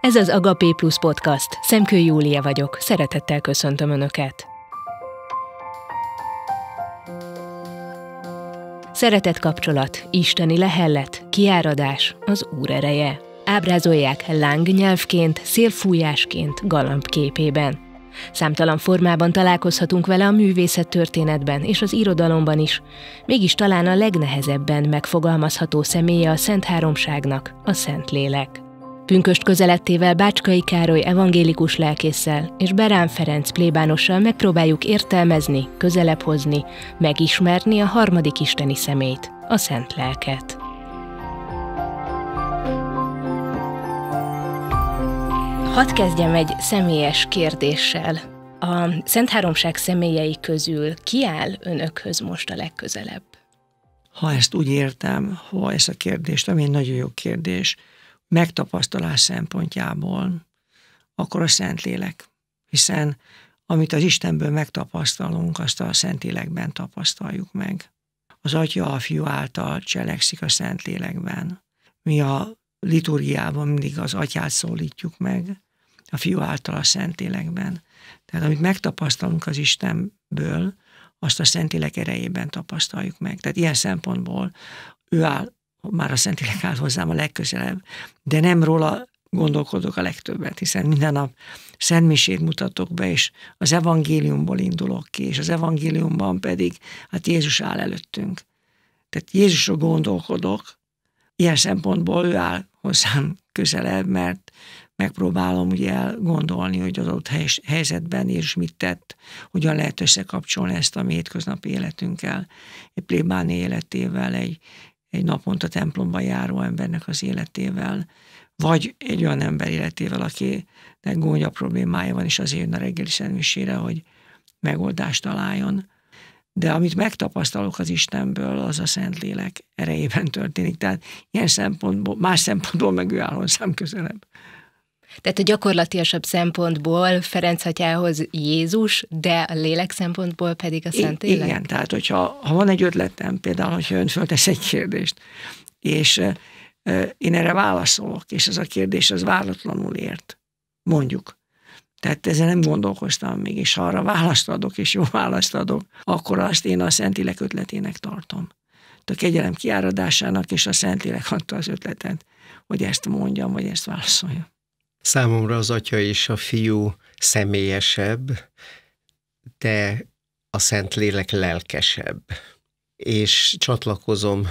Ez az Agapé Plus Podcast. Szemkő Júlia vagyok. Szeretettel köszöntöm Önöket. Szeretett kapcsolat, isteni lehellet, kiáradás, az Úr ereje. Ábrázolják lángnyelvként, szélfújásként, galambképében. Számtalan formában találkozhatunk vele a művészet történetben és az irodalomban is. Mégis talán a legnehezebben megfogalmazható személye a Szent Háromságnak, a Szent Lélek. Pünköst közelettével Bácskai Károly evangélikus lelkészsel és Berán Ferenc plébánossal megpróbáljuk értelmezni, közelebb hozni, megismerni a harmadik isteni szemét, a Szent Lelket. Hadd kezdjem egy személyes kérdéssel. A Szent Háromság személyei közül ki áll önökhöz most a legközelebb? Ha ezt úgy értem, ha ezt a kérdést, ami egy nagyon jó kérdés, megtapasztalás szempontjából, akkor a Szentlélek. Hiszen amit az Istenből megtapasztalunk, azt a Szentlélekben tapasztaljuk meg. Az Atya a Fiú által cselekszik a Szentlélekben. Mi a liturgiában mindig az Atyát szólítjuk meg, a fiú által a Szentlélekben. Tehát amit megtapasztalunk az Istenből, azt a Szentlélek erejében tapasztaljuk meg. Tehát ilyen szempontból ő áll, már a Szentlélek áll hozzám a legközelebb, de nem róla gondolkodok a legtöbbet, hiszen minden nap szentmisét mutatok be, és az evangéliumból indulok ki, és az evangéliumban pedig hát Jézus áll előttünk. Tehát Jézusra gondolkodok, ilyen szempontból ő áll hozzám közelebb, mert megpróbálom ugye gondolni, hogy az adott helyzetben és mit tett, hogyan lehet összekapcsolni ezt a mi hétköznapi életünkkel, egy plébáni életével, egy, egy naponta templomba járó embernek az életével, vagy egy olyan ember életével, akinek gondja problémája van, és azért jön a reggeli szentmisére, hogy megoldást találjon. De amit megtapasztalok az Istenből, az a Szentlélek erejében történik. Tehát ilyen szempontból, más szempontból meg ő áll hozzám közelebb. Tehát a gyakorlatiasabb szempontból Ferenc atyához Jézus, de a lélek szempontból pedig a Szent Élek. Igen, tehát hogyha ha van egy ötletem, például, hogyha ön föltesz egy kérdést, és e, e, én erre válaszolok, és ez a kérdés az váratlanul ért, mondjuk. Tehát ezzel nem gondolkoztam még, és ha arra választ adok, és jó választ adok, akkor azt én a Szent Élek ötletének tartom. A kegyelem kiáradásának, és a Szentlélek adta az ötletet, hogy ezt mondjam, vagy ezt válaszoljam. Számomra az atya és a fiú személyesebb, de a Szentlélek lelkesebb. És csatlakozom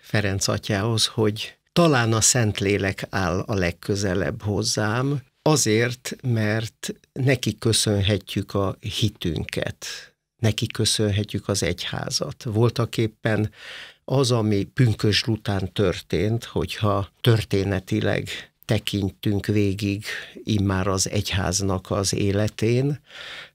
Ferenc atyához, hogy talán a Szentlélek áll a legközelebb hozzám, azért, mert neki köszönhetjük a hitünket, neki köszönhetjük az egyházat. Voltak éppen az, ami pünkös után történt, hogyha történetileg tekintünk végig immár az egyháznak az életén,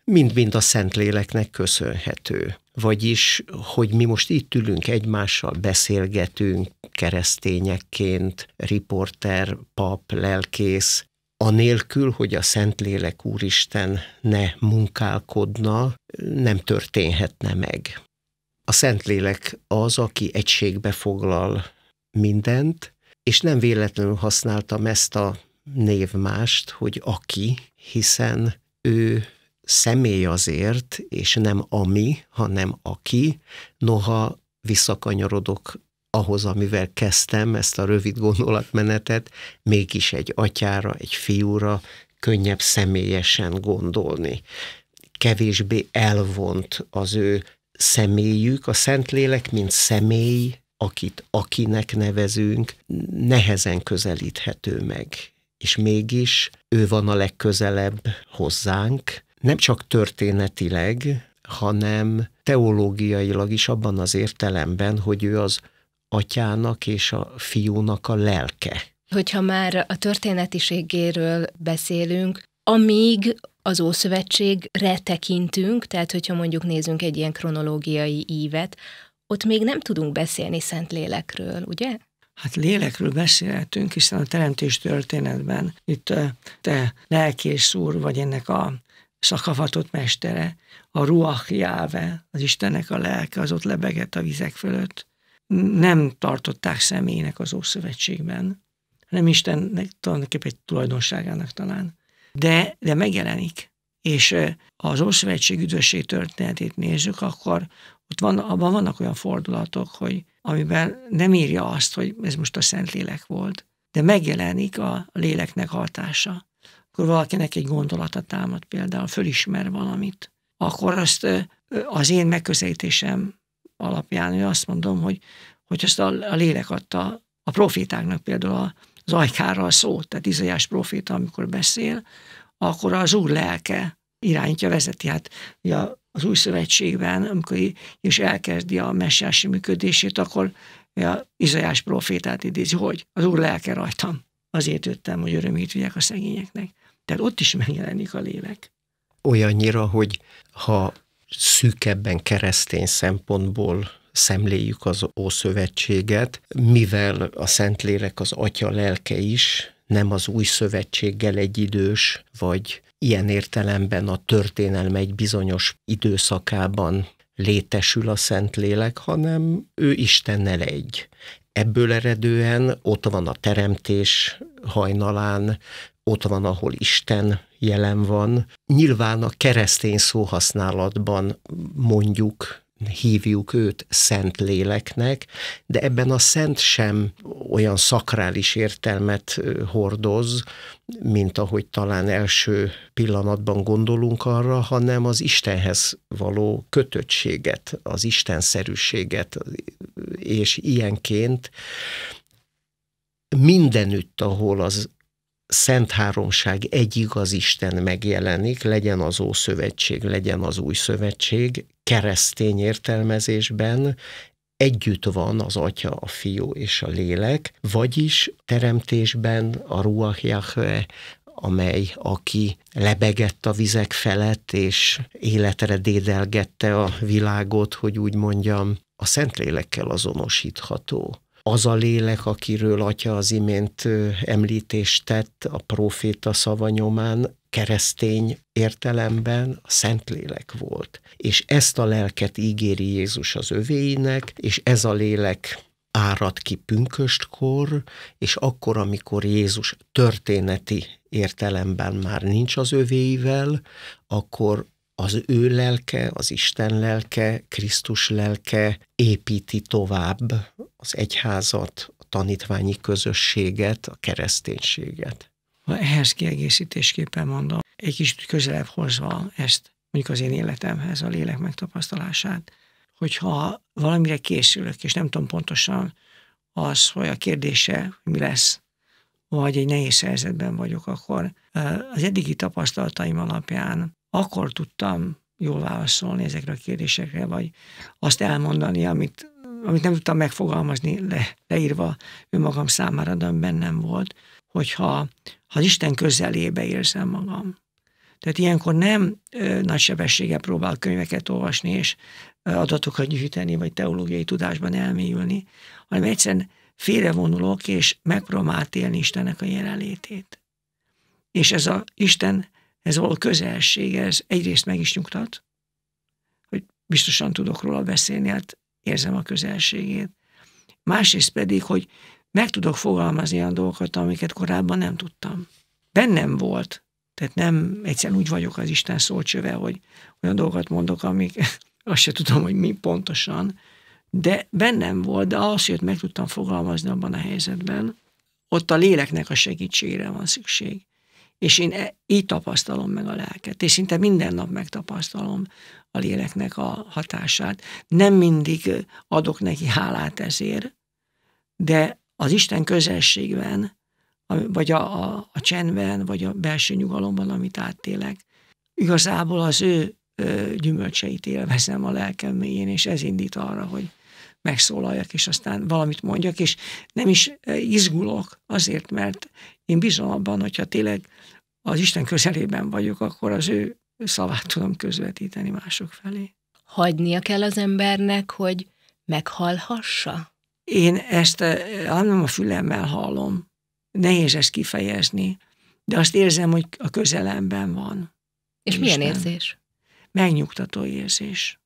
mind-mind a Szentléleknek köszönhető. Vagyis, hogy mi most itt ülünk egymással, beszélgetünk keresztényekként, riporter, pap, lelkész, anélkül, hogy a Szentlélek Úristen ne munkálkodna, nem történhetne meg. A Szentlélek az, aki egységbe foglal mindent, és nem véletlenül használtam ezt a névmást, hogy aki, hiszen ő személy azért, és nem ami, hanem aki, noha visszakanyarodok ahhoz, amivel kezdtem ezt a rövid gondolatmenetet, mégis egy atyára, egy fiúra könnyebb személyesen gondolni. Kevésbé elvont az ő személyük, a Szentlélek, mint személy akit akinek nevezünk, nehezen közelíthető meg. És mégis ő van a legközelebb hozzánk, nem csak történetileg, hanem teológiailag is abban az értelemben, hogy ő az atyának és a fiúnak a lelke. Hogyha már a történetiségéről beszélünk, amíg az Ószövetségre tekintünk, tehát hogyha mondjuk nézünk egy ilyen kronológiai ívet, ott még nem tudunk beszélni szent lélekről, ugye? Hát lélekről beszélhetünk, hiszen a teremtés történetben itt te lelkész úr vagy ennek a szakavatott mestere, a ruach jáve, az Istennek a lelke, az ott lebegett a vizek fölött. Nem tartották személynek az Ószövetségben, hanem Istennek tulajdonképpen egy tulajdonságának talán. De, de megjelenik. És az Ószövetség üdvösség történetét nézzük, akkor ott van, abban vannak olyan fordulatok, hogy amiben nem írja azt, hogy ez most a Szentlélek volt, de megjelenik a léleknek hatása. Akkor valakinek egy gondolata támad például, fölismer valamit, akkor azt az én megközelítésem alapján én azt mondom, hogy, hogy azt a, a lélek adta a profétáknak például a, az ajkára a szót, tehát Izajás proféta, amikor beszél, akkor az úr lelke irányítja, vezeti. Hát ugye a az új szövetségben, amikor is elkezdi a messiási működését, akkor a Izajás profétát idézi, hogy az Úr lelke rajtam. Azért jöttem, hogy örömét vigyek a szegényeknek. Tehát ott is megjelenik a lélek. Olyannyira, hogy ha szűkebben keresztény szempontból szemléljük az Ószövetséget, mivel a Szentlélek az Atya lelke is, nem az új szövetséggel egyidős, vagy ilyen értelemben a történelme egy bizonyos időszakában létesül a Szentlélek, hanem ő Istennel egy. Ebből eredően ott van a teremtés hajnalán, ott van, ahol Isten jelen van. Nyilván a keresztény szóhasználatban mondjuk hívjuk őt szent léleknek, de ebben a szent sem olyan szakrális értelmet hordoz, mint ahogy talán első pillanatban gondolunk arra, hanem az Istenhez való kötöttséget, az Isten szerűséget, és ilyenként mindenütt, ahol az Szent Háromság egy igaz Isten megjelenik, legyen az Ószövetség, legyen az Új Szövetség, keresztény értelmezésben együtt van az Atya, a Fiú és a Lélek, vagyis teremtésben a Ruach Yahweh, amely, aki lebegett a vizek felett, és életre dédelgette a világot, hogy úgy mondjam, a Szentlélekkel azonosítható az a lélek, akiről atya az imént említést tett a proféta szava nyomán, keresztény értelemben a Szentlélek volt. És ezt a lelket ígéri Jézus az övéinek, és ez a lélek árad ki pünköstkor, és akkor, amikor Jézus történeti értelemben már nincs az övéivel, akkor az ő lelke, az Isten lelke, Krisztus lelke építi tovább az egyházat, a tanítványi közösséget, a kereszténységet. Ehhez kiegészítésképpen mondom, egy kicsit közelebb hozva ezt mondjuk az én életemhez, a lélek megtapasztalását, hogyha valamire készülök, és nem tudom pontosan az, hogy a kérdése mi lesz, vagy egy nehéz helyzetben vagyok, akkor az eddigi tapasztalataim alapján akkor tudtam jól válaszolni ezekre a kérdésekre, vagy azt elmondani, amit, amit nem tudtam megfogalmazni le, leírva önmagam számára, de bennem volt, hogyha ha az Isten közelébe érzem magam. Tehát ilyenkor nem ö, nagy sebességgel próbál könyveket olvasni, és ö, adatokat gyűjteni, vagy teológiai tudásban elmélyülni, hanem egyszerűen félrevonulok, és megpróbál átélni Istennek a jelenlétét. És ez a Isten ez a közelség, ez egyrészt meg is nyugtat, hogy biztosan tudok róla beszélni, hát érzem a közelségét. Másrészt pedig, hogy meg tudok fogalmazni olyan dolgokat, amiket korábban nem tudtam. Bennem volt, tehát nem egyszerűen úgy vagyok az Isten szócsöve, hogy olyan dolgokat mondok, amik azt se tudom, hogy mi pontosan, de bennem volt, de az, hogy meg tudtam fogalmazni abban a helyzetben, ott a léleknek a segítségére van szükség. És én e, így tapasztalom meg a lelket, és szinte minden nap megtapasztalom a léleknek a hatását. Nem mindig adok neki hálát ezért, de az Isten közelségben, vagy a, a, a csendben, vagy a belső nyugalomban, amit áttélek, igazából az ő ö, gyümölcseit élvezem a lelkem mélyén, és ez indít arra, hogy megszólaljak, és aztán valamit mondjak, és nem is izgulok azért, mert én bízom abban, hogyha tényleg az Isten közelében vagyok, akkor az ő szavát tudom közvetíteni mások felé. Hagynia kell az embernek, hogy meghallhassa? Én ezt eh, hát nem a fülemmel hallom. Nehéz ezt kifejezni, de azt érzem, hogy a közelemben van. És Isten. milyen érzés? Megnyugtató érzés.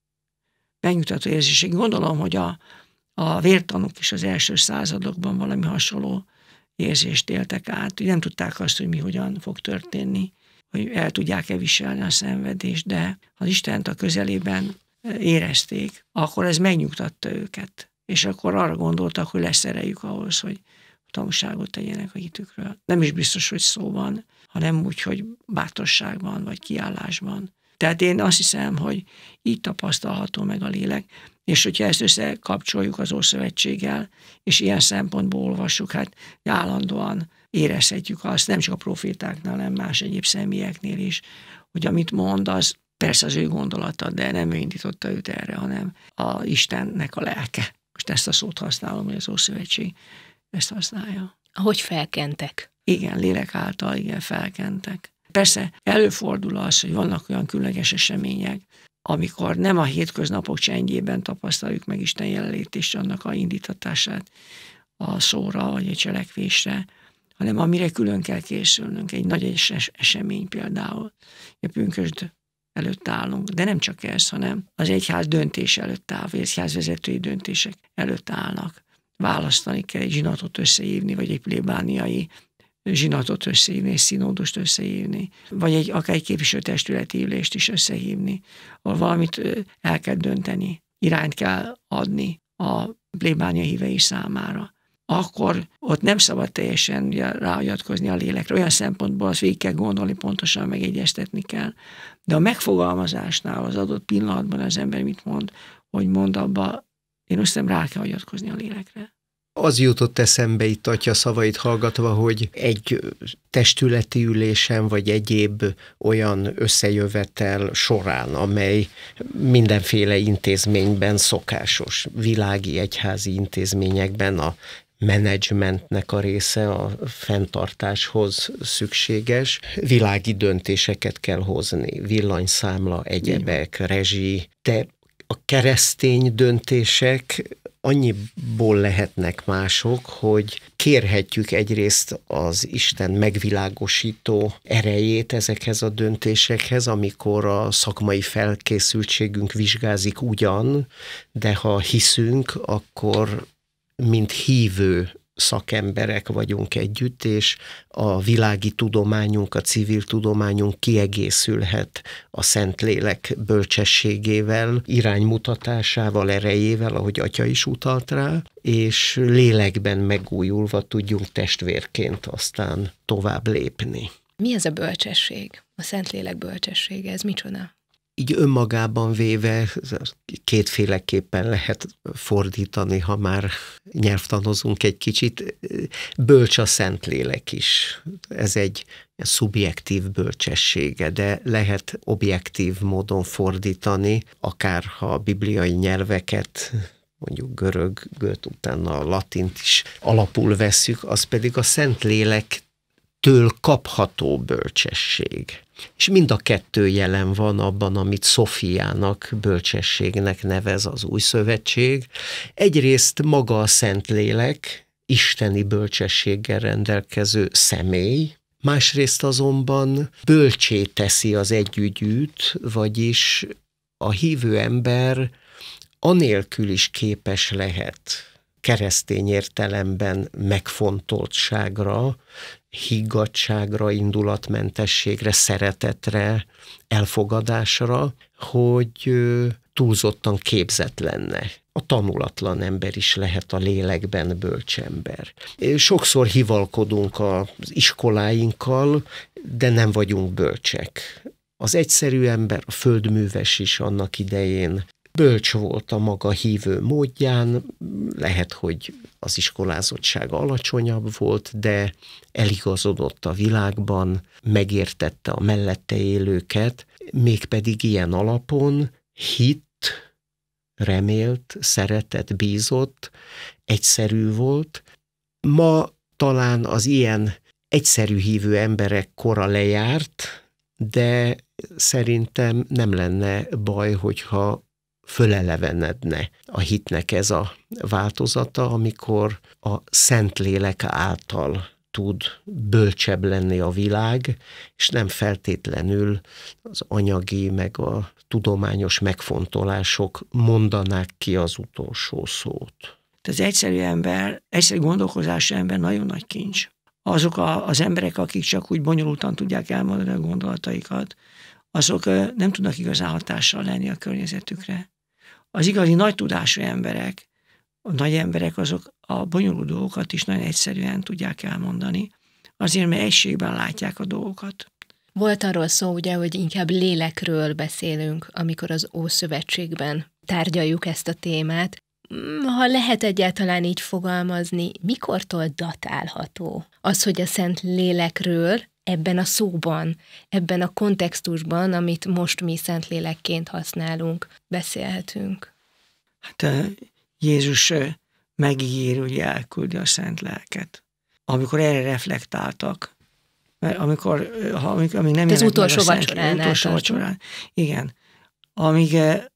Megnyugtató érzés. Én gondolom, hogy a, a vértanúk is az első századokban valami hasonló érzést éltek át, hogy nem tudták azt, hogy mi hogyan fog történni, hogy el tudják-e viselni a szenvedést, de ha Istent a közelében e, érezték, akkor ez megnyugtatta őket. És akkor arra gondoltak, hogy lesz erejük ahhoz, hogy tanúságot tegyenek a hitükről. Nem is biztos, hogy szóban, hanem úgy, hogy bátorságban vagy kiállásban. Tehát én azt hiszem, hogy így tapasztalható meg a lélek. És hogyha ezt összekapcsoljuk az Ószövetséggel, és ilyen szempontból olvassuk, hát állandóan érezhetjük azt, nem csak a profétáknál, hanem más egyéb személyeknél is, hogy amit mond, az persze az ő gondolata, de nem ő indította őt erre, hanem a Istennek a lelke. Most ezt a szót használom, hogy az Ószövetség ezt használja. Ahogy felkentek? Igen, lélek által, igen, felkentek. Persze előfordul az, hogy vannak olyan különleges események, amikor nem a hétköznapok csendjében tapasztaljuk meg Isten jelenlét és annak a indítatását a szóra vagy a cselekvésre, hanem amire külön kell készülnünk, egy nagy es- esemény például. A pünkösd előtt állunk, de nem csak ez, hanem az egyház döntés előtt áll, vagy egyház vezetői döntések előtt állnak. Választani kell egy zsinatot összehívni, vagy egy plébániai zsinatot összehívni, egy színódust összehívni, vagy egy, akár egy képviselőtestületi ülést is összehívni, ahol valamit el kell dönteni, irányt kell adni a plébánia hívei számára akkor ott nem szabad teljesen ráhagyatkozni a lélekre. Olyan szempontból azt végig kell gondolni, pontosan megegyeztetni kell. De a megfogalmazásnál az adott pillanatban az ember mit mond, hogy mond abba, én azt hiszem rá kell hagyatkozni a lélekre. Az jutott eszembe itt atya szavait hallgatva, hogy egy testületi ülésen, vagy egyéb olyan összejövetel során, amely mindenféle intézményben szokásos, világi egyházi intézményekben a menedzsmentnek a része a fenntartáshoz szükséges. Világi döntéseket kell hozni, villanyszámla, egyebek, rezsi. Te a keresztény döntések annyiból lehetnek mások, hogy kérhetjük egyrészt az Isten megvilágosító erejét ezekhez a döntésekhez, amikor a szakmai felkészültségünk vizsgázik ugyan, de ha hiszünk, akkor mint hívő szakemberek vagyunk együtt, és a világi tudományunk, a civil tudományunk kiegészülhet a Szentlélek bölcsességével, iránymutatásával, erejével, ahogy atya is utalt rá, és lélekben megújulva tudjunk testvérként aztán tovább lépni. Mi ez a bölcsesség? A Szentlélek bölcsessége, ez micsoda? így önmagában véve kétféleképpen lehet fordítani, ha már nyelvtanozunk egy kicsit. Bölcs a Szentlélek is. Ez egy szubjektív bölcsessége, de lehet objektív módon fordítani, akár ha a bibliai nyelveket mondjuk görög, göt, utána a latint is alapul veszük, az pedig a Szentlélek től kapható bölcsesség. És mind a kettő jelen van abban, amit Szofiának, bölcsességnek nevez az új szövetség. Egyrészt maga a Szentlélek, isteni bölcsességgel rendelkező személy, másrészt azonban bölcsé teszi az együgyűt, vagyis a hívő ember anélkül is képes lehet keresztény értelemben megfontoltságra, higgadságra, indulatmentességre, szeretetre, elfogadásra, hogy túlzottan képzett lenne. A tanulatlan ember is lehet a lélekben bölcsember. Sokszor hivalkodunk az iskoláinkkal, de nem vagyunk bölcsek. Az egyszerű ember, a földműves is annak idején bölcs volt a maga hívő módján, lehet, hogy az iskolázottsága alacsonyabb volt, de eligazodott a világban, megértette a mellette élőket, mégpedig ilyen alapon hit, remélt, szeretett, bízott, egyszerű volt. Ma talán az ilyen egyszerű hívő emberek kora lejárt, de szerintem nem lenne baj, hogyha fölelevenedne a hitnek ez a változata, amikor a Szentlélek által tud bölcsebb lenni a világ, és nem feltétlenül az anyagi, meg a tudományos megfontolások mondanák ki az utolsó szót. Tehát az egyszerű ember, egyszerű gondolkozás ember nagyon nagy kincs. Azok a, az emberek, akik csak úgy bonyolultan tudják elmondani a gondolataikat, azok nem tudnak igazán hatással lenni a környezetükre. Az igazi nagy tudású emberek, a nagy emberek azok a bonyolult dolgokat is nagyon egyszerűen tudják elmondani, azért mert egységben látják a dolgokat. Volt arról szó ugye, hogy inkább lélekről beszélünk, amikor az Ószövetségben tárgyaljuk ezt a témát. Mm, ha lehet egyáltalán így fogalmazni, mikortól datálható az, hogy a Szent Lélekről ebben a szóban, ebben a kontextusban, amit most mi szentlélekként használunk, beszélhetünk. Hát Jézus megígér, hogy elküldi a szent lelket. Amikor erre reflektáltak, mert amikor, ha, amikor amíg nem De az utolsó vacsorán. Utolsó vacsorán. Igen. Amíg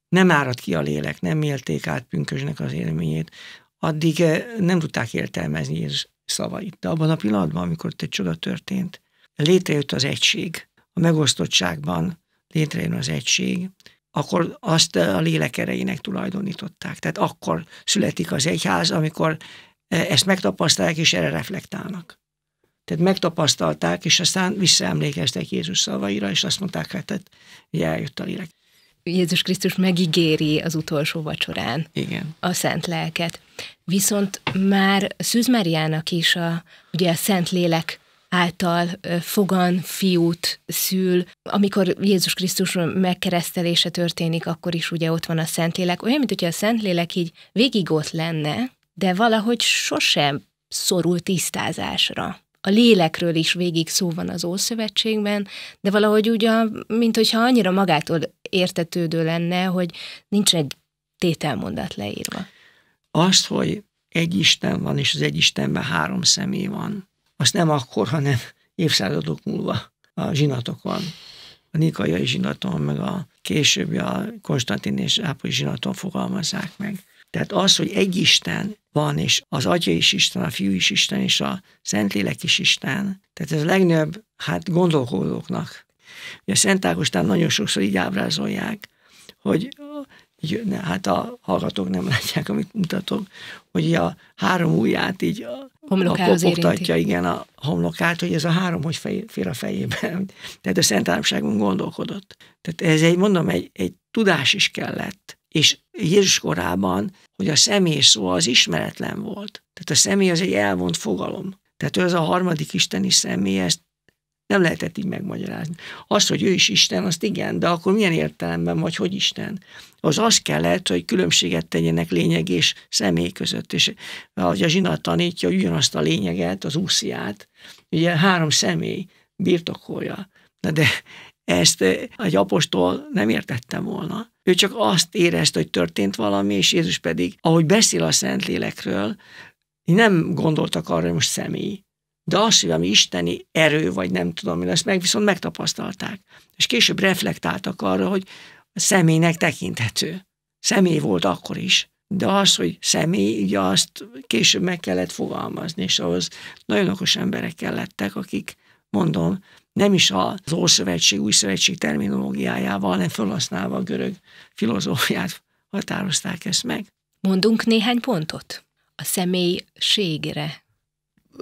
nem árad ki a lélek, nem élték át pünkösnek az élményét, addig nem tudták értelmezni Jézus szavait. De abban a pillanatban, amikor egy csoda történt, létrejött az egység, a megosztottságban létrejön az egység, akkor azt a lélek erejének tulajdonították. Tehát akkor születik az egyház, amikor e, ezt megtapasztalják és erre reflektálnak. Tehát megtapasztalták, és aztán visszaemlékeztek Jézus szavaira, és azt mondták, hát, hát ugye eljött a lélek. Jézus Krisztus megígéri az utolsó vacsorán Igen. a szent lelket. Viszont már Szűz Máriának is a, ugye a szent lélek által fogan fiút szül. Amikor Jézus Krisztus megkeresztelése történik, akkor is ugye ott van a Szentlélek. Olyan, mint hogyha a Szentlélek így végig ott lenne, de valahogy sosem szorul tisztázásra. A lélekről is végig szó van az Ószövetségben, de valahogy úgy, mint hogyha annyira magától értetődő lenne, hogy nincs egy tételmondat leírva. Azt, hogy egy Isten van, és az egy Istenben három személy van, azt nem akkor, hanem évszázadok múlva a zsinatokon, a nikai zsinaton, meg a későbbi a Konstantin és Ápoly zsinaton fogalmazzák meg. Tehát az, hogy egy Isten van, és az Atya is Isten, a Fiú is Isten, és a Szentlélek is Isten. Tehát ez a legnagyobb, hát gondolkodóknak. Ugye a Szent Ágostán nagyon sokszor így ábrázolják, hogy így, ne, hát a hallgatók nem látják, amit mutatok, hogy a három ujját így homlokához igen, a homlokát, hogy ez a három, hogy fej, fér a fejében. Tehát a Szent Államságon gondolkodott. Tehát ez egy, mondom, egy, egy tudás is kellett. És Jézus korában, hogy a személy szó az ismeretlen volt. Tehát a személy az egy elvont fogalom. Tehát ő az a harmadik isteni személy, ezt nem lehetett így megmagyarázni. Az, hogy ő is Isten, azt igen, de akkor milyen értelemben vagy, hogy Isten? Az az kellett, hogy különbséget tegyenek lényeg és személy között, és ahogy a zsina tanítja, hogy ugyanazt a lényeget, az úsziát, ugye három személy birtokolja. Na de ezt egy apostol nem értette volna. Ő csak azt érezte, hogy történt valami, és Jézus pedig, ahogy beszél a Szentlélekről, nem gondoltak arra, hogy most személy, de az, hogy ami isteni erő, vagy nem tudom mi lesz, meg viszont megtapasztalták. És később reflektáltak arra, hogy a személynek tekinthető. Személy volt akkor is, de az, hogy személy, ugye azt később meg kellett fogalmazni, és ahhoz nagyon okos emberek kellettek, akik, mondom, nem is az Ószövetség, Új Szövetség terminológiájával, hanem felhasználva a görög filozófiát határozták ezt meg. Mondunk néhány pontot a személyiségre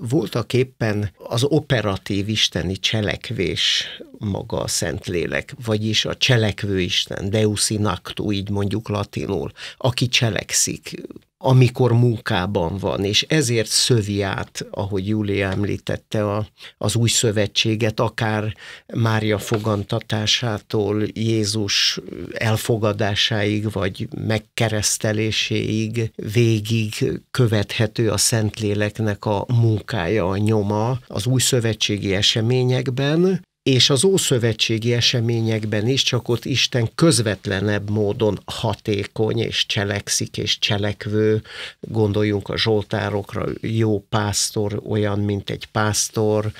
voltak éppen az operatív isteni cselekvés maga a Szentlélek, vagyis a cselekvő Isten, Deus in actu, így mondjuk latinul, aki cselekszik, amikor munkában van, és ezért szövi át, ahogy Júlia említette, a, az új szövetséget, akár Mária fogantatásától Jézus elfogadásáig, vagy megkereszteléséig végig követhető a Szentléleknek a munkája, a nyoma az új szövetségi eseményekben, és az ószövetségi eseményekben is, csak ott Isten közvetlenebb módon hatékony és cselekszik és cselekvő. Gondoljunk a zsoltárokra, jó pásztor, olyan, mint egy pásztor,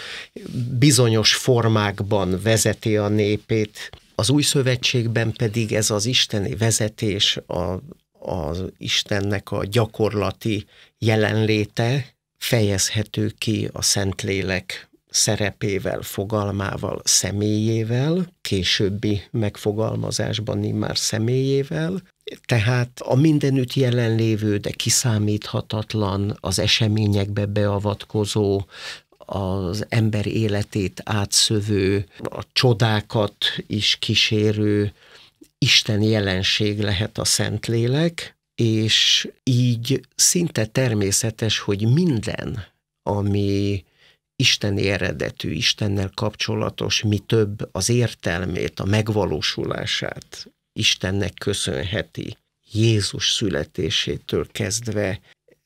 bizonyos formákban vezeti a népét. Az új szövetségben pedig ez az isteni vezetés, a, az Istennek a gyakorlati jelenléte fejezhető ki a Szentlélek szerepével, fogalmával, személyével, későbbi megfogalmazásban immár személyével, tehát a mindenütt jelenlévő, de kiszámíthatatlan, az eseményekbe beavatkozó, az ember életét átszövő, a csodákat is kísérő Isten jelenség lehet a Szentlélek, és így szinte természetes, hogy minden, ami isteni eredetű, Istennel kapcsolatos, mi több az értelmét, a megvalósulását Istennek köszönheti. Jézus születésétől kezdve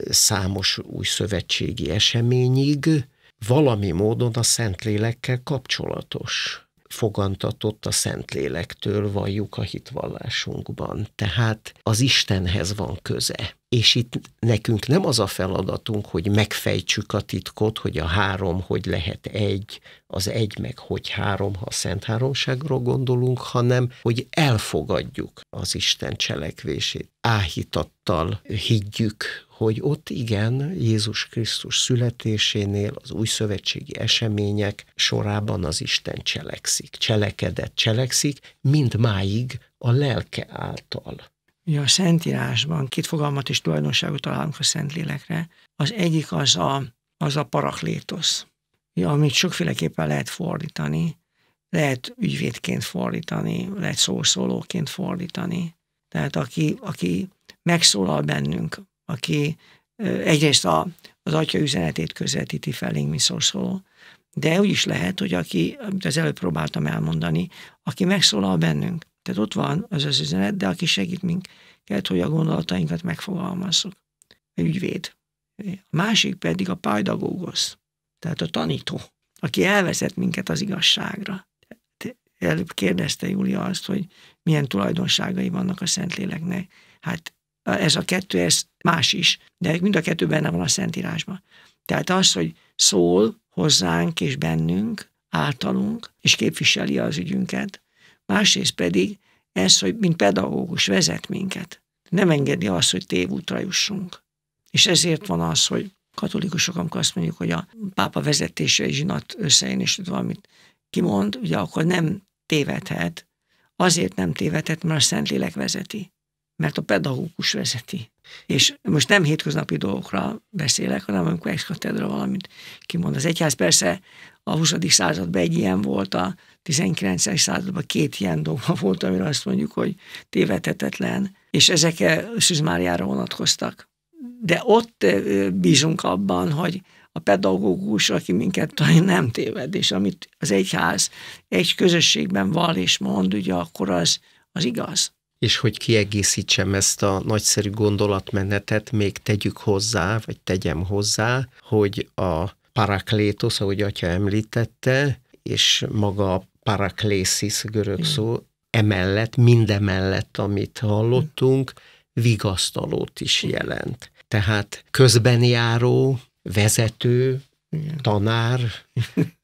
számos új szövetségi eseményig valami módon a Szentlélekkel kapcsolatos. Fogantatott a Szentlélektől valljuk a hitvallásunkban, tehát az Istenhez van köze és itt nekünk nem az a feladatunk, hogy megfejtsük a titkot, hogy a három hogy lehet egy, az egy meg hogy három, ha a Szent Háromságról gondolunk, hanem hogy elfogadjuk az Isten cselekvését. Áhítattal higgyük, hogy ott igen, Jézus Krisztus születésénél az új szövetségi események sorában az Isten cselekszik, cselekedett, cselekszik, mind máig a lelke által Ugye a Szentírásban két fogalmat és tulajdonságot találunk a Szentlélekre. Az egyik az a, az a paraklétosz, amit sokféleképpen lehet fordítani. Lehet ügyvédként fordítani, lehet szószólóként fordítani. Tehát aki, aki megszólal bennünk, aki egyrészt a, az atya üzenetét közvetíti felénk, mint szószóló, de úgy is lehet, hogy aki, amit az előbb próbáltam elmondani, aki megszólal bennünk. Tehát ott van az az üzenet, de aki segít minket, hogy a gondolatainkat megfogalmazzuk. Egy ügyvéd. A másik pedig a pajdagógosz, tehát a tanító, aki elvezet minket az igazságra. Előbb kérdezte Júlia azt, hogy milyen tulajdonságai vannak a Szentléleknek. Hát ez a kettő, ez más is, de mind a kettő benne van a Szentírásban. Tehát az, hogy szól hozzánk és bennünk, általunk, és képviseli az ügyünket, másrészt pedig ez, hogy mint pedagógus vezet minket. Nem engedi azt, hogy tévútra jussunk. És ezért van az, hogy katolikusok, amikor azt mondjuk, hogy a pápa vezetése egy zsinat összejön, és valamit kimond, ugye akkor nem tévedhet. Azért nem tévedhet, mert a Szentlélek vezeti. Mert a pedagógus vezeti. És most nem hétköznapi dolgokra beszélek, hanem amikor ex valamit kimond. Az egyház persze a 20. században egy ilyen volt, a 19. században két ilyen dogma volt, amire azt mondjuk, hogy tévedhetetlen, és ezek Szűzmáriára vonatkoztak. De ott bízunk abban, hogy a pedagógus, aki minket talán nem téved, és amit az egyház egy közösségben val és mond, ugye akkor az, az igaz. És hogy kiegészítsem ezt a nagyszerű gondolatmenetet, még tegyük hozzá, vagy tegyem hozzá, hogy a Paraklétosz, ahogy atya említette, és maga a paraklészis görög szó, emellett, mindemellett, amit hallottunk, vigasztalót is jelent. Tehát közbenjáró, vezető, tanár,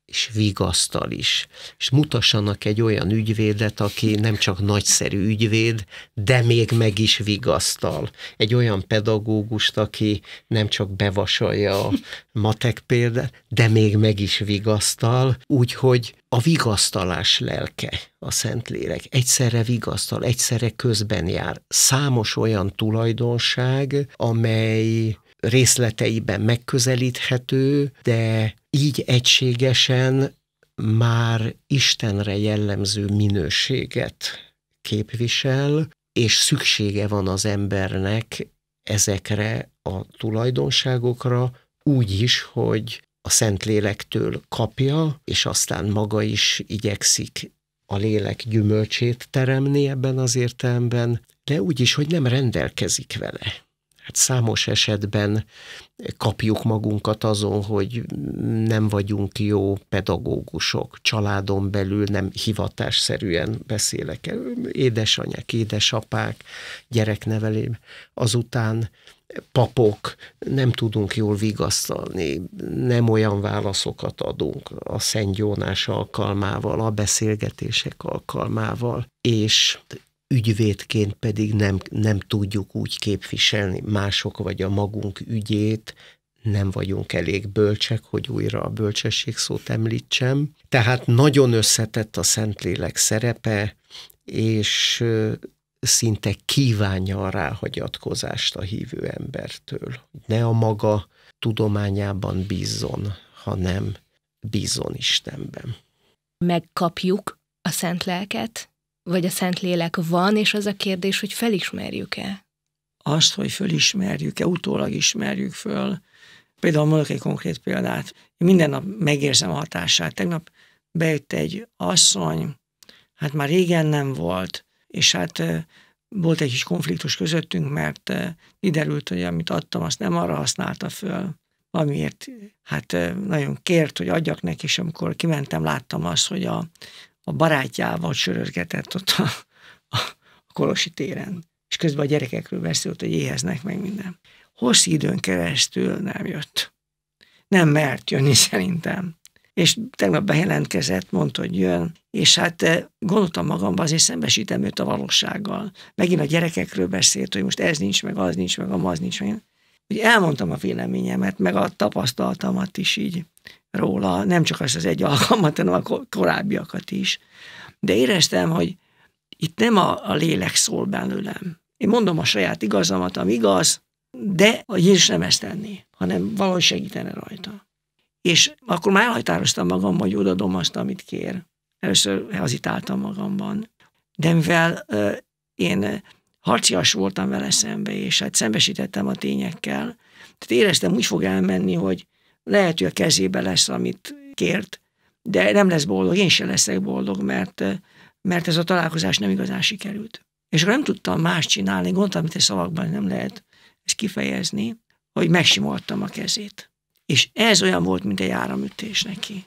és vigasztal is. És mutassanak egy olyan ügyvédet, aki nem csak nagyszerű ügyvéd, de még meg is vigasztal. Egy olyan pedagógust, aki nem csak bevasalja a matek példát, de még meg is vigasztal, úgyhogy a vigasztalás lelke a Szentlélek. Egyszerre vigasztal, egyszerre közben jár. Számos olyan tulajdonság, amely részleteiben megközelíthető, de így egységesen már Istenre jellemző minőséget képvisel, és szüksége van az embernek ezekre a tulajdonságokra úgy is, hogy a Szentlélektől kapja, és aztán maga is igyekszik a lélek gyümölcsét teremni ebben az értelemben, de úgy is, hogy nem rendelkezik vele hát számos esetben kapjuk magunkat azon, hogy nem vagyunk jó pedagógusok, családon belül nem hivatásszerűen beszélek. Édesanyák, édesapák, gyereknevelém, azután papok, nem tudunk jól vigasztalni, nem olyan válaszokat adunk a Szent Jónás alkalmával, a beszélgetések alkalmával, és ügyvédként pedig nem, nem tudjuk úgy képviselni mások vagy a magunk ügyét, nem vagyunk elég bölcsek, hogy újra a bölcsesség szót említsem. Tehát nagyon összetett a Szentlélek szerepe, és szinte kívánja a ráhagyatkozást a hívő embertől. Ne a maga tudományában bízzon, hanem bízzon Istenben. Megkapjuk a szent lelket, vagy a Szentlélek van, és az a kérdés, hogy felismerjük-e? Azt, hogy fölismerjük-e, utólag ismerjük föl. Például mondok egy konkrét példát. Én minden nap megérzem a hatását. Tegnap bejött egy asszony, hát már régen nem volt, és hát volt egy kis konfliktus közöttünk, mert kiderült, hogy amit adtam, azt nem arra használta föl, amiért hát nagyon kért, hogy adjak neki, és amikor kimentem, láttam azt, hogy a a barátjával sörörgetett ott a, a, a Kolosi téren, és közben a gyerekekről beszélt, hogy éheznek meg minden. Hosszú időn keresztül nem jött. Nem mert jönni szerintem. És tegnap bejelentkezett, mondta, hogy jön, és hát eh, gondoltam magamban, azért szembesítem őt a valósággal. Megint a gyerekekről beszélt, hogy most ez nincs meg, az nincs meg, a maz nincs meg. Úgy elmondtam a véleményemet, meg a tapasztalatomat is így róla, nem csak azt az egy alkalmat, hanem a korábbiakat is. De éreztem, hogy itt nem a, a lélek szól belőlem. Én mondom a saját igazamat, ami igaz, de a Jézus nem ezt tenni, hanem valahogy segítene rajta. És akkor már elhajtároztam magam, hogy odadom azt, amit kér. Először hazitáltam magamban. De mivel uh, én harcias voltam vele szembe, és hát szembesítettem a tényekkel, tehát éreztem, úgy fog elmenni, hogy lehet, hogy a kezébe lesz, amit kért, de nem lesz boldog, én sem leszek boldog, mert, mert ez a találkozás nem igazán sikerült. És akkor nem tudtam más csinálni, gondoltam, amit egy szavakban nem lehet ezt kifejezni, hogy megsimoltam a kezét. És ez olyan volt, mint egy áramütés neki.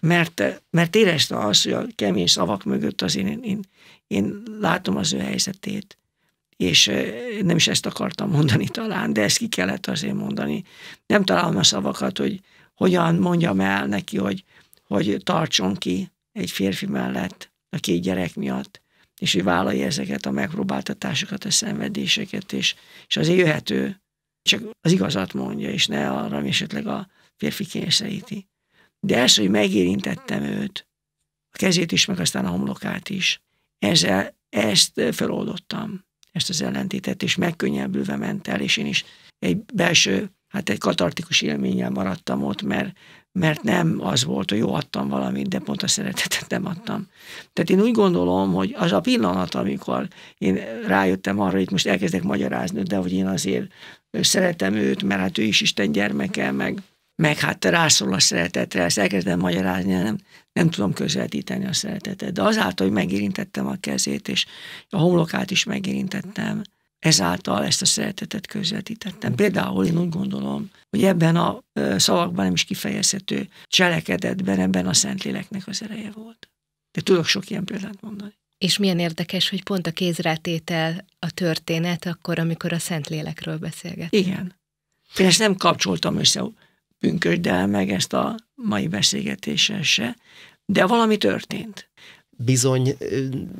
Mert, mert érezte azt, hogy a kemény szavak mögött az én, én, én látom az ő helyzetét és nem is ezt akartam mondani talán, de ezt ki kellett azért mondani. Nem találom a szavakat, hogy hogyan mondjam el neki, hogy, hogy tartson ki egy férfi mellett a két gyerek miatt, és hogy vállalja ezeket a megpróbáltatásokat, a szenvedéseket, és, és az jöhető csak az igazat mondja, és ne arra, ami esetleg a férfi kényszeríti. De ez, hogy megérintettem őt, a kezét is, meg aztán a homlokát is, ezzel ezt feloldottam ezt az ellentétet, és megkönnyebbülve ment el, és én is egy belső, hát egy katartikus élménnyel maradtam ott, mert, mert nem az volt, hogy jó, adtam valamit, de pont a szeretetet nem adtam. Tehát én úgy gondolom, hogy az a pillanat, amikor én rájöttem arra, hogy most elkezdek magyarázni, de hogy én azért szeretem őt, mert hát ő is Isten gyermeke, meg meg hát rászól a szeretetre, ezt elkezdem magyarázni, nem, nem tudom közvetíteni a szeretetet. De azáltal, hogy megérintettem a kezét, és a homlokát is megérintettem, ezáltal ezt a szeretetet közvetítettem. Például én úgy gondolom, hogy ebben a szavakban nem is kifejezhető cselekedetben, ebben a Szentléleknek az ereje volt. De tudok sok ilyen példát mondani. És milyen érdekes, hogy pont a kézrátétel a történet akkor, amikor a Szentlélekről beszélget. Igen. Én ezt nem kapcsoltam össze pünkösd el meg ezt a mai beszélgetéssel se, de valami történt. Bizony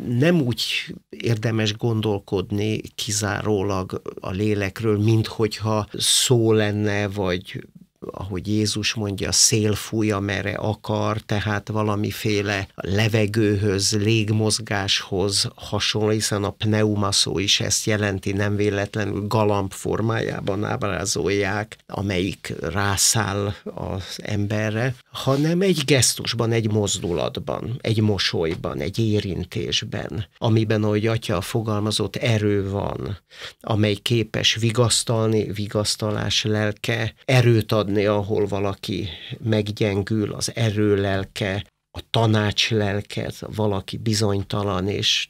nem úgy érdemes gondolkodni kizárólag a lélekről, mint hogyha szó lenne, vagy ahogy Jézus mondja, szél fúja amerre akar, tehát valamiféle levegőhöz, légmozgáshoz hasonló, hiszen a pneuma szó is ezt jelenti, nem véletlenül galamb formájában ábrázolják, amelyik rászáll az emberre, hanem egy gesztusban, egy mozdulatban, egy mosolyban, egy érintésben, amiben, ahogy atya fogalmazott, erő van, amely képes vigasztalni, vigasztalás lelke, erőt ad megadni, ahol valaki meggyengül, az erő lelke, a tanács lelke, valaki bizonytalan, és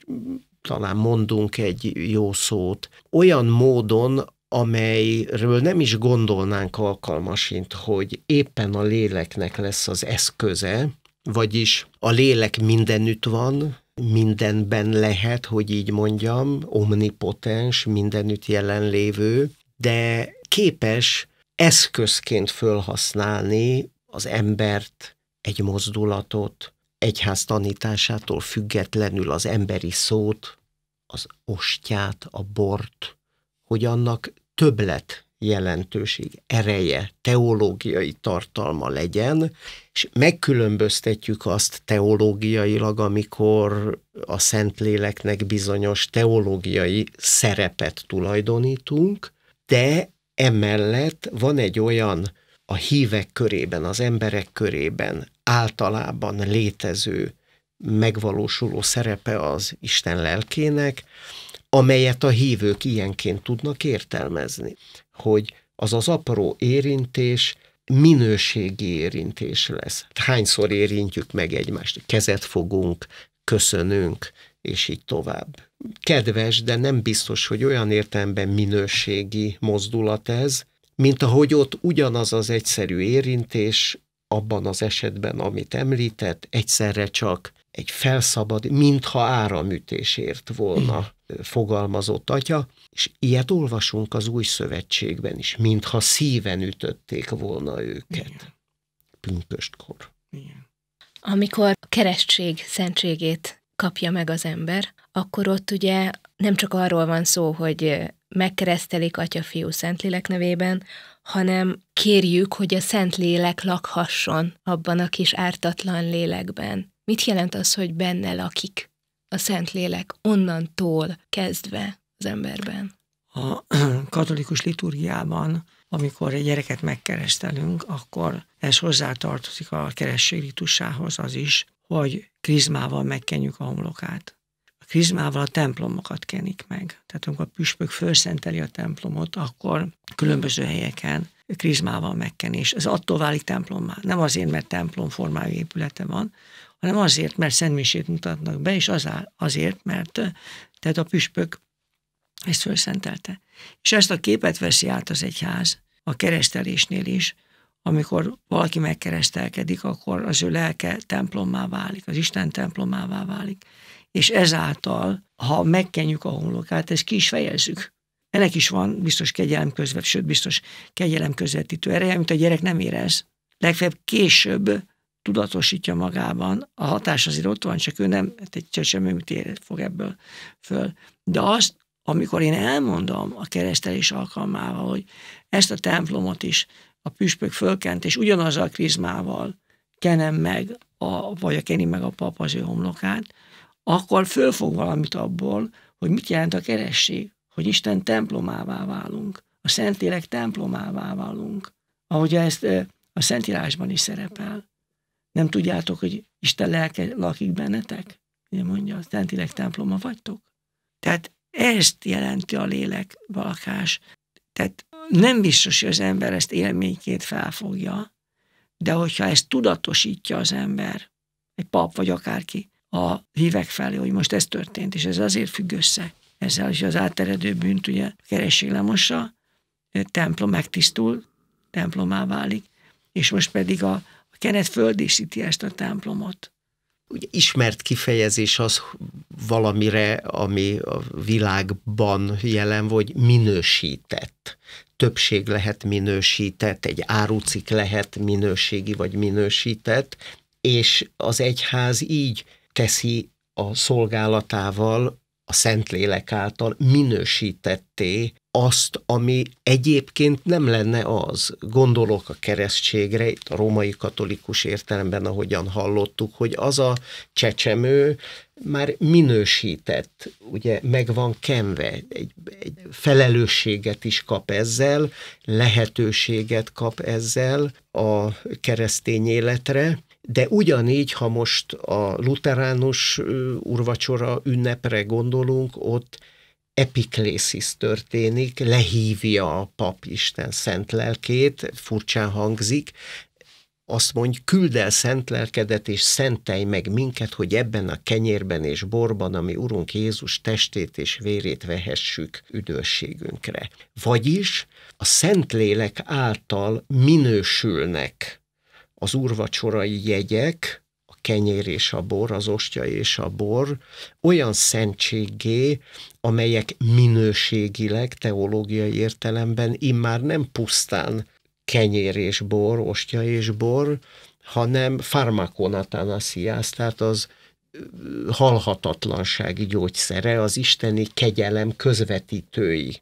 talán mondunk egy jó szót, olyan módon, amelyről nem is gondolnánk alkalmasint, hogy éppen a léleknek lesz az eszköze, vagyis a lélek mindenütt van, mindenben lehet, hogy így mondjam, omnipotens, mindenütt jelenlévő, de képes eszközként fölhasználni az embert, egy mozdulatot, egyház tanításától függetlenül az emberi szót, az ostját, a bort, hogy annak többlet jelentőség, ereje, teológiai tartalma legyen, és megkülönböztetjük azt teológiailag, amikor a Szentléleknek bizonyos teológiai szerepet tulajdonítunk, de Emellett van egy olyan a hívek körében, az emberek körében általában létező, megvalósuló szerepe az Isten lelkének, amelyet a hívők ilyenként tudnak értelmezni, hogy az az apró érintés minőségi érintés lesz. Hányszor érintjük meg egymást? Kezet fogunk, köszönünk, és így tovább. Kedves, de nem biztos, hogy olyan értelemben minőségi mozdulat ez, mint ahogy ott ugyanaz az egyszerű érintés, abban az esetben, amit említett, egyszerre csak egy felszabad, mintha áramütésért volna fogalmazott atya, és ilyet olvasunk az új szövetségben is, mintha szíven ütötték volna őket. Igen. Pünköstkor. Igen. Amikor a keresztség szentségét kapja meg az ember, akkor ott ugye nem csak arról van szó, hogy megkeresztelik Atya, Fiú, Szentlélek nevében, hanem kérjük, hogy a Szentlélek lakhasson abban a kis ártatlan lélekben. Mit jelent az, hogy benne lakik a Szentlélek onnantól kezdve az emberben? A katolikus liturgiában, amikor egy gyereket megkeresztelünk, akkor ez hozzátartozik a keresztségritusához az is, hogy krizmával megkenjük a homlokát. A krizmával a templomokat kenik meg. Tehát amikor a püspök felszenteli a templomot, akkor különböző helyeken krizmával megkenés. Ez attól válik templommá. Nem azért, mert templom formájú épülete van, hanem azért, mert szentmisét mutatnak be, és azért, mert tehát a püspök ezt felszentelte. És ezt a képet veszi át az egyház a keresztelésnél is, amikor valaki megkerestelkedik, akkor az ő lelke templommá válik, az Isten templomává válik. És ezáltal, ha megkenjük a homlokát, ezt ki is fejezzük. Ennek is van biztos kegyelem közvet, sőt, biztos kegyelem közvetítő ereje, amit a gyerek nem érez. Legfeljebb később tudatosítja magában, a hatás azért ott van, csak ő nem, hát egy csecsemő, ér, fog ebből föl. De azt, amikor én elmondom a keresztelés alkalmával, hogy ezt a templomot is a püspök fölkent, és ugyanaz a krizmával kenem meg, a, vagy a keni meg a pap az ő homlokát, akkor fölfog valamit abból, hogy mit jelent a keresség, hogy Isten templomává válunk, a Szentlélek templomává válunk, ahogy ezt a Szentírásban is szerepel. Nem tudjátok, hogy Isten lelke lakik bennetek? Ugye mondja, a Szentlélek temploma vagytok? Tehát ezt jelenti a lélek valakás. Tehát nem biztos, hogy az ember ezt élményként felfogja, de hogyha ezt tudatosítja az ember, egy pap vagy akárki, a hívek felé, hogy most ez történt, és ez azért függ össze ezzel, hogy az áteredő bűnt ugye keresség lemossa, templom megtisztul, templomá válik, és most pedig a, a kenet földíszíti ezt a templomot ugye ismert kifejezés az valamire, ami a világban jelen, vagy minősített. Többség lehet minősített, egy árucik lehet minőségi vagy minősített, és az egyház így teszi a szolgálatával a Szentlélek által minősítetté azt, ami egyébként nem lenne az. Gondolok a keresztségre, itt a római katolikus értelemben, ahogyan hallottuk, hogy az a csecsemő már minősített, ugye meg van kenve, egy, egy felelősséget is kap ezzel, lehetőséget kap ezzel a keresztény életre, de ugyanígy, ha most a luteránus urvacsora ünnepre gondolunk, ott epiklészis történik, lehívja a pap Isten szent lelkét, furcsán hangzik, azt mondja, küld el szent lelkedet, és szentelj meg minket, hogy ebben a kenyérben és borban, ami Urunk Jézus testét és vérét vehessük üdvösségünkre, Vagyis a Szentlélek által minősülnek az úrvacsorai jegyek, kenyér és a bor, az ostya és a bor olyan szentségé, amelyek minőségileg, teológiai értelemben immár nem pusztán kenyér és bor, ostya és bor, hanem farmakonatanasiász, tehát az halhatatlansági gyógyszere, az isteni kegyelem közvetítői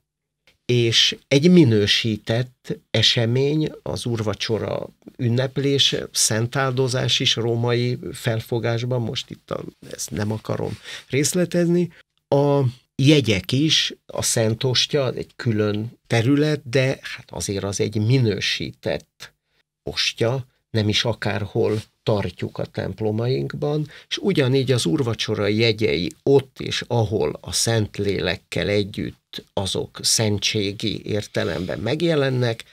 és egy minősített esemény, az urvacsora ünneplés, szentáldozás is római felfogásban, most itt a, ezt nem akarom részletezni. A jegyek is, a szentostya egy külön terület, de hát azért az egy minősített ostya, nem is akárhol tartjuk a templomainkban, és ugyanígy az urvacsora jegyei ott és ahol a Szentlélekkel együtt azok szentségi értelemben megjelennek,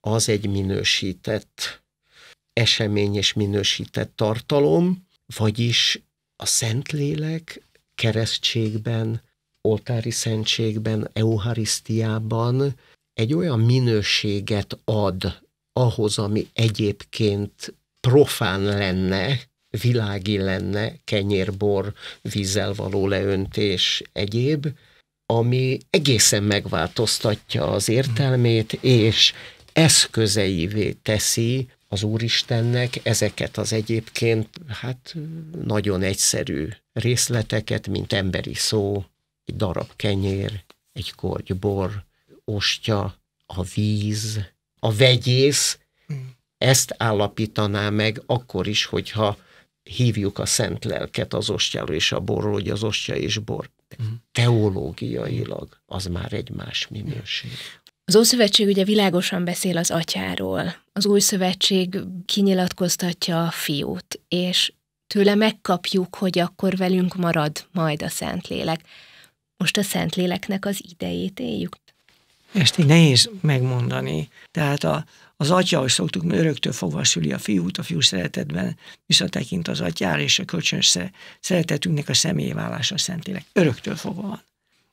az egy minősített esemény és minősített tartalom, vagyis a Szentlélek keresztségben, oltári szentségben, euharisztiában egy olyan minőséget ad ahhoz, ami egyébként profán lenne, világi lenne, kenyérbor, vízzel való leöntés, egyéb, ami egészen megváltoztatja az értelmét, és eszközeivé teszi az Úristennek ezeket az egyébként hát nagyon egyszerű részleteket, mint emberi szó, egy darab kenyér, egy korgy bor, ostya, a víz, a vegyész, hmm. Ezt állapítaná meg akkor is, hogyha hívjuk a szent lelket az ostyáról és a borról, hogy az ostya és bor. Mhm. Teológiailag az már egy más minőség. Az Ószövetség ugye világosan beszél az atyáról. Az Új Szövetség kinyilatkoztatja a fiút, és tőle megkapjuk, hogy akkor velünk marad majd a Szentlélek. Most a Szentléleknek az idejét éljük. Ezt így nehéz megmondani. Tehát a, az atya, ahogy szoktuk, öröktől fogva szüli a fiút, a fiú szeretetben visszatekint az atyára, és a kölcsönös szeretetünknek a személyé válása szentélek. Öröktől fogva van.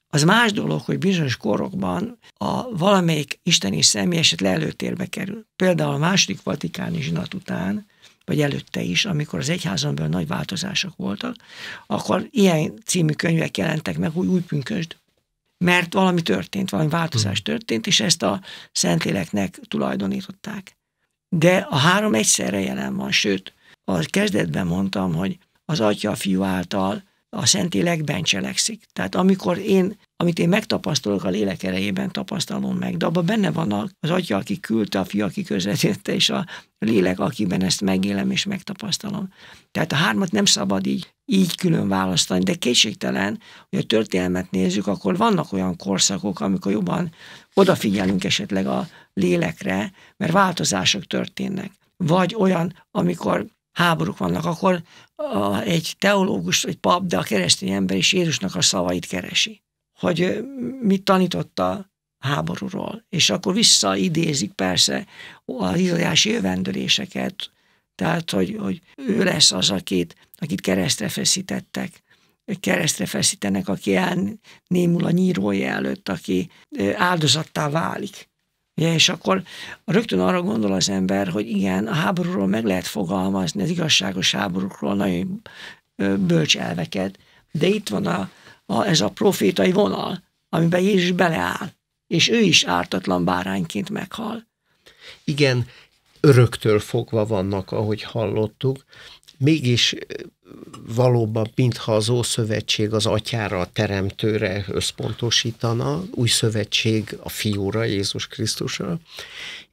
Az más dolog, hogy bizonyos korokban a valamelyik isteni személy eset leelőtérbe kerül. Például a második vatikáni zsinat után, vagy előtte is, amikor az egyházon belül nagy változások voltak, akkor ilyen című könyvek jelentek meg, hogy új pünkösd mert valami történt, valami változás mhm. történt, és ezt a Szentléleknek tulajdonították. De a három egyszerre jelen van, sőt, a kezdetben mondtam, hogy az atya a fiú által a Szentlélekben cselekszik. Tehát amikor én, amit én megtapasztalok, a lélek erejében tapasztalom meg, de abban benne van az atya, aki küldte, a fiú, aki közvetítette, és a lélek, akiben ezt megélem és megtapasztalom. Tehát a hármat nem szabad így így külön választani, de kétségtelen, hogy a történelmet nézzük, akkor vannak olyan korszakok, amikor jobban odafigyelünk esetleg a lélekre, mert változások történnek. Vagy olyan, amikor háborúk vannak, akkor a, egy teológus, egy pap, de a keresztény ember is Jézusnak a szavait keresi. Hogy mit tanította háborúról. És akkor visszaidézik persze az izolási jövendőléseket, tehát, hogy, hogy ő lesz az, akit akit keresztre feszítettek keresztre feszítenek, aki elnémul a nyírója előtt, aki áldozattá válik. Ja, és akkor rögtön arra gondol az ember, hogy igen, a háborúról meg lehet fogalmazni, az igazságos háborúkról nagyon bölcs elveket, de itt van a, a, ez a profétai vonal, amiben Jézus beleáll, és ő is ártatlan bárányként meghal. Igen, öröktől fogva vannak, ahogy hallottuk, mégis valóban, mintha az Ószövetség az atyára, a teremtőre összpontosítana, új szövetség a fiúra, Jézus Krisztusra,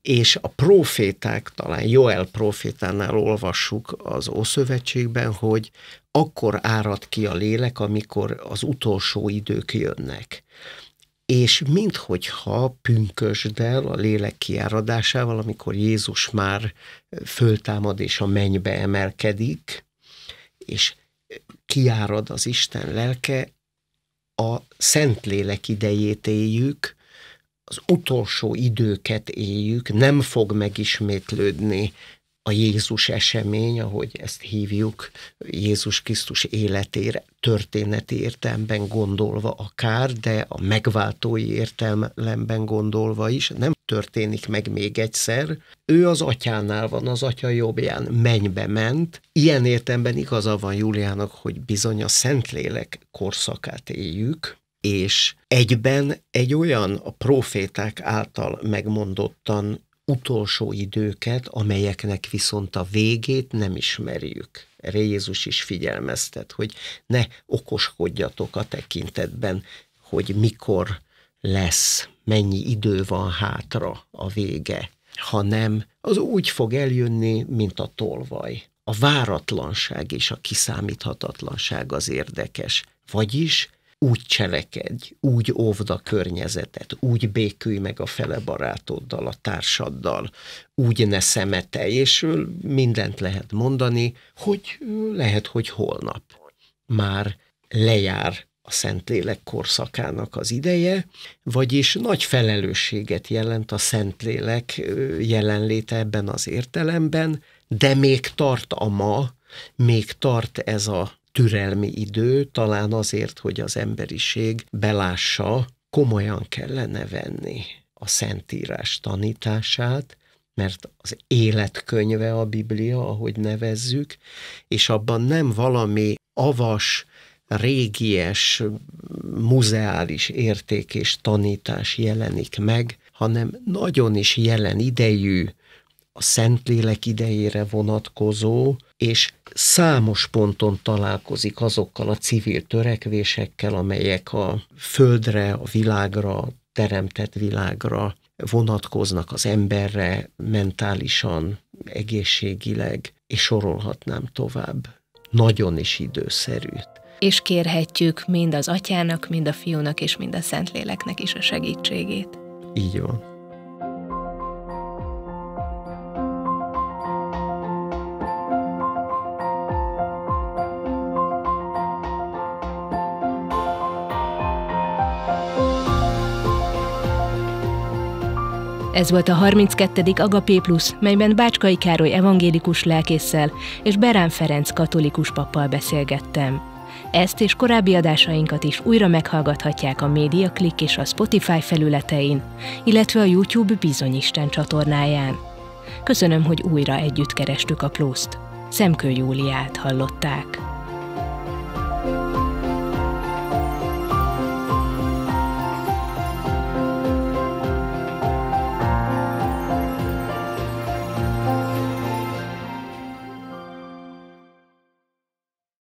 és a proféták, talán Joel profétánál olvassuk az Ószövetségben, hogy akkor árad ki a lélek, amikor az utolsó idők jönnek és minthogyha pünkösdel a lélek kiáradásával, amikor Jézus már föltámad és a mennybe emelkedik, és kiárad az Isten lelke, a Szentlélek idejét éljük, az utolsó időket éljük, nem fog megismétlődni a Jézus esemény, ahogy ezt hívjuk, Jézus Krisztus életére, történeti értelemben gondolva akár, de a megváltói értelemben gondolva is, nem történik meg még egyszer. Ő az atyánál van, az atya jobbján mennybe ment. Ilyen értelemben igaza van Júliának, hogy bizony a Szentlélek korszakát éljük, és egyben egy olyan a proféták által megmondottan utolsó időket, amelyeknek viszont a végét nem ismerjük. Erre Jézus is figyelmeztet, hogy ne okoskodjatok a tekintetben, hogy mikor lesz, mennyi idő van hátra a vége, hanem az úgy fog eljönni, mint a tolvaj. A váratlanság és a kiszámíthatatlanság az érdekes. Vagyis úgy cselekedj, úgy óvd a környezetet, úgy békülj meg a fele barátoddal, a társaddal, úgy ne szemetelj, és mindent lehet mondani, hogy lehet, hogy holnap már lejár a Szentlélek korszakának az ideje, vagyis nagy felelősséget jelent a Szentlélek jelenléte ebben az értelemben, de még tart a ma, még tart ez a türelmi idő, talán azért, hogy az emberiség belássa, komolyan kellene venni a Szentírás tanítását, mert az életkönyve a Biblia, ahogy nevezzük, és abban nem valami avas, régies, muzeális érték és tanítás jelenik meg, hanem nagyon is jelen idejű, a Szentlélek idejére vonatkozó, és számos ponton találkozik azokkal a civil törekvésekkel, amelyek a földre, a világra, a teremtett világra vonatkoznak az emberre mentálisan, egészségileg, és sorolhatnám tovább. Nagyon is időszerű. És kérhetjük mind az atyának, mind a fiúnak, és mind a Szentléleknek is a segítségét. Így van. Ez volt a 32. Agapé Plus, melyben Bácskai Károly evangélikus lelkésszel és Berán Ferenc katolikus pappal beszélgettem. Ezt és korábbi adásainkat is újra meghallgathatják a MediaClick és a Spotify felületein, illetve a YouTube Bizonyisten csatornáján. Köszönöm, hogy újra együtt kerestük a pluszt. Szemkő Júliát hallották.